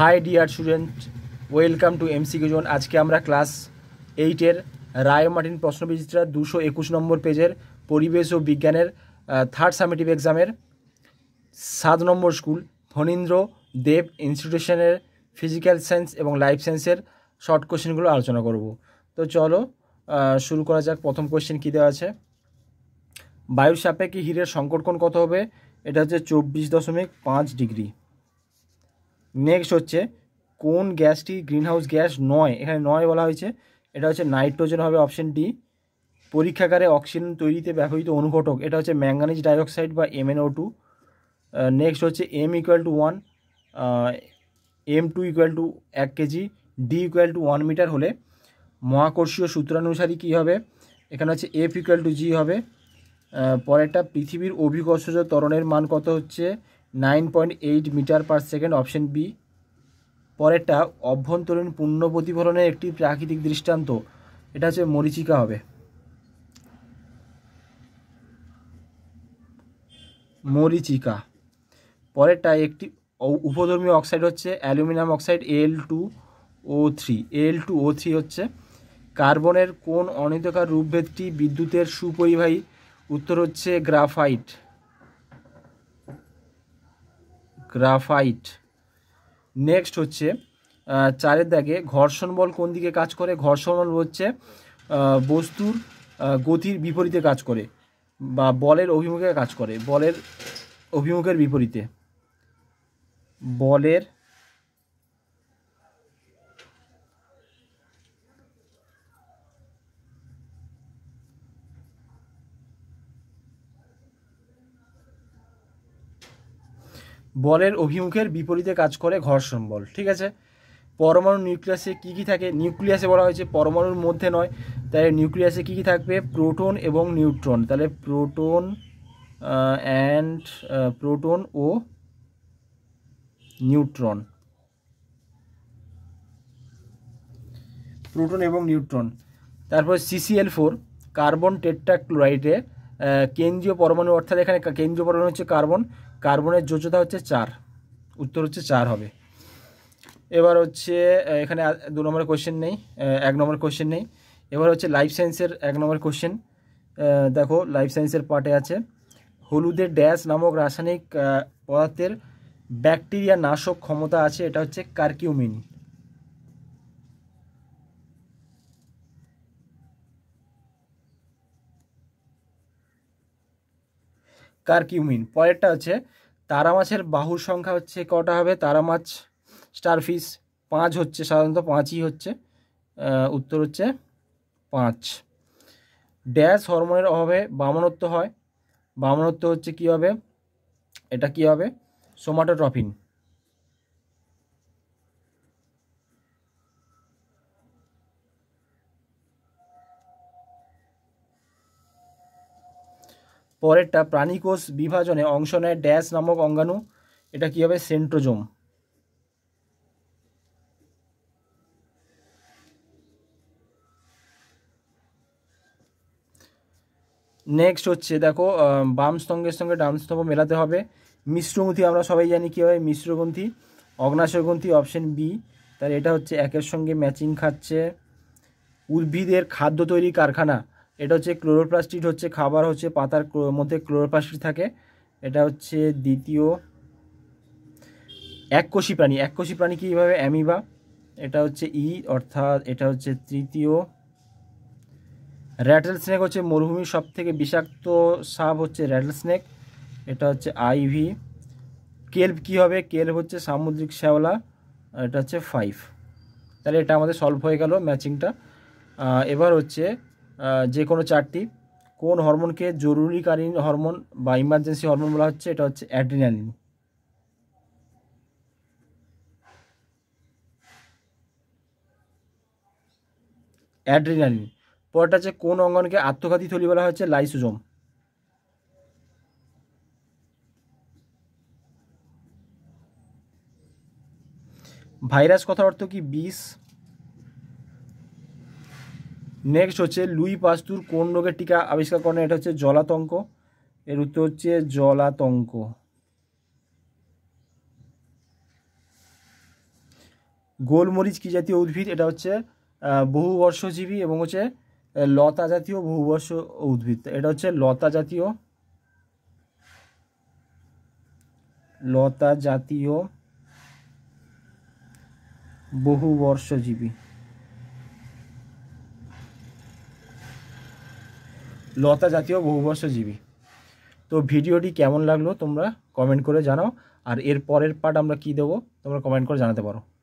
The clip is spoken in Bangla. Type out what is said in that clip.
high dear student welcome to MCQ zone আজকে আমরা ক্লাস এইটের রায় মার্টিন প্রশ্নবিচিত্রা দুশো একুশ নম্বর পেজের পরিবেশ ও বিজ্ঞানের থার্ড সামেটিভ এক্সামের সাত নম্বর স্কুল ফণীন্দ্র দেব ইনস্টিটিউশনের ফিজিক্যাল সায়েন্স এবং লাইফ সায়েন্সের শর্ট কোশ্চেনগুলো আলোচনা করব তো চলো শুরু করা যাক প্রথম কোশ্চেন কী দেওয়া আছে বায়ুর সাপেক্ষে হীরের সংকটকোণ কত হবে এটা হচ্ছে চব্বিশ দশমিক পাঁচ ডিগ্রি নেক্সট হচ্ছে কোন গ্যাসটি গ্রিনহাউস গ্যাস নয় এখানে নয় বলা হয়েছে এটা হচ্ছে নাইট্রোজেন হবে অপশন ডি পরীক্ষাগারে অক্সিজেন তৈরিতে ব্যবহৃত অনুঘটক এটা হচ্ছে ম্যাঙ্গানিজ ডাইঅক্সাইড বা এমএনও টু নেক্সট হচ্ছে M equal to one M two equal to এক KG D equal to one metre হলে মহাকর্ষীয় সূত্রানুসারী কী হবে এখানে হচ্ছে এফ ইকুয়াল টু জি হবে পরেরটা পৃথিবীর অভিকর্ষজ ত্বরণের মান কত হচ্ছে nine point eight metre per second option B পরেরটা অভ্যন্তরীণ পূর্ণ প্রতিফলনের একটি প্রাকৃতিক দৃষ্টান্ত এটা হচ্ছে মরিচিকা হবে মরিচিকা পরেরটা একটি উপধর্মীয় অক্সাইড হচ্ছে aluminium oxide L two O three L two O three হচ্ছে কার্বনের কোন অনিতকার রূপভেদটি বিদ্যুতের সুপরিবাহী উত্তর হচ্ছে গ্রাফাইট গ্রাফাইট নেক্সট হচ্ছে চারের দাগে ঘর্ষণ বল কোন দিকে কাজ করে ঘর্ষণ বল হচ্ছে বস্তুর গতির বিপরীতে কাজ করে বা বলের অভিমুখে কাজ করে বলের অভিমুখের বিপরীতে বলের বলের অভিমুখের বিপরীতে কাজ করে ঘর্ষণ বল ঠিক আছে পরমাণু নিউক্লিয়াসে কী কী থাকে নিউক্লিয়াসে বলা হয়েছে পরমাণুর মধ্যে নয় তাহলে নিউক্লিয়াসে কী কী থাকবে প্রোটন এবং নিউট্রন তাহলে প্রোটন অ্যান্ড প্রোটন ও নিউট্রন প্রোটন এবং নিউট্রন তারপর সিসিএল ফোর কার্বন টেট্রাক্লোরাইডে কেন্দ্রীয় পরমাণু অর্থাৎ এখানে কেন্দ্রীয় পরমাণু হচ্ছে কার্বন কার্বনের যোজ্যতা হচ্ছে চার উত্তর হচ্ছে চার হবে এবার হচ্ছে এখানে দু নম্বর কোশ্চেন নেই এক নম্বর কোশ্চেন নেই এবার হচ্ছে লাইফ সায়েন্সের এক নম্বর কোশ্চেন দেখো লাইফ সায়েন্সের পার্টে আছে হলুদের ড্যাশ নামক রাসায়নিক পদার্থের ব্যাকটেরিয়া নাশক ক্ষমতা আছে এটা হচ্ছে কার্কিউমিন কার্কিউমিন পরেরটা হচ্ছে তারা মাছের বাহুর সংখ্যা হচ্ছে কটা হবে তারা মাছ স্টারফিশ পাঁচ হচ্ছে সাধারণত পাঁচই হচ্ছে উত্তর হচ্ছে পাঁচ ড্যাশ হরমোনের অভাবে বামনত্ব হয় বামনত্ব হচ্ছে কি হবে এটা কি হবে সোমাটোট্রফিন পরেরটা প্রাণীকোষ বিভাজনে অংশ নেয় ড্যাশ নামক অঙ্গাণু এটা কী হবে সেন্ট্রোজোম নেক্সট হচ্ছে দেখো বাম স্তম্ভের সঙ্গে ডান স্তম্ভ মেলাতে হবে মিশ্রগ্রন্থি আমরা সবাই জানি কী হয় মিশ্রগ্রন্থি অগ্নাশয়গ্রন্থি অপশন বি তাহলে এটা হচ্ছে একের সঙ্গে ম্যাচিং খাচ্ছে উদ্ভিদের খাদ্য তৈরি কারখানা এটা হচ্ছে ক্লোরোপ্লাস্টিড হচ্ছে খাবার হচ্ছে পাতার মধ্যে ক্লোরোপ্লাস্টিড থাকে এটা হচ্ছে দ্বিতীয় এককোষী প্রাণী এককোষী প্রাণী কীভাবে অ্যামিবা এটা হচ্ছে ই অর্থাৎ এটা হচ্ছে তৃতীয় র্যাটেল স্নেক হচ্ছে মরুভূমির সব থেকে বিষাক্ত সাপ হচ্ছে র্যাটেল স্নেক এটা হচ্ছে আইভি কেল্প কি হবে কেল্প হচ্ছে সামুদ্রিক শ্যাওলা এটা হচ্ছে ফাইভ তাহলে এটা আমাদের সলভ হয়ে গেল ম্যাচিংটা এবার হচ্ছে যে কোনো চারটি কোন হরমোনকে জরুরিকালীন হরমোন বা ইমার্জেন্সি হরমোন বলা হচ্ছে এটা হচ্ছে অ্যাড্রিনালিন অ্যাড্রিনালিন পরটা হচ্ছে কোন অঙ্গনকে আত্মঘাতী থলি বলা হচ্ছে লাইসোজম ভাইরাস কথার অর্থ কি বিষ নেক্সট হচ্ছে লুই পাস্তুর কোন রোগের টিকা আবিষ্কার করেন এটা হচ্ছে জলাতঙ্ক এর উত্তর হচ্ছে জলাতঙ্ক গোলমরিচ কী জাতীয় উদ্ভিদ এটা হচ্ছে বহু বর্ষজীবী এবং হচ্ছে লতা জাতীয় বহুবর্ষ উদ্ভিদ এটা হচ্ছে লতা জাতীয় লতা জাতীয় বহুবর্ষজীবী লতা জাতীয় বহুবর্ষজীবী তো ভিডিওটি কেমন লাগলো তোমরা কমেন্ট করে জানাও আর এর পরের পার্ট আমরা কি দেবো তোমরা কমেন্ট করে জানাতে পারো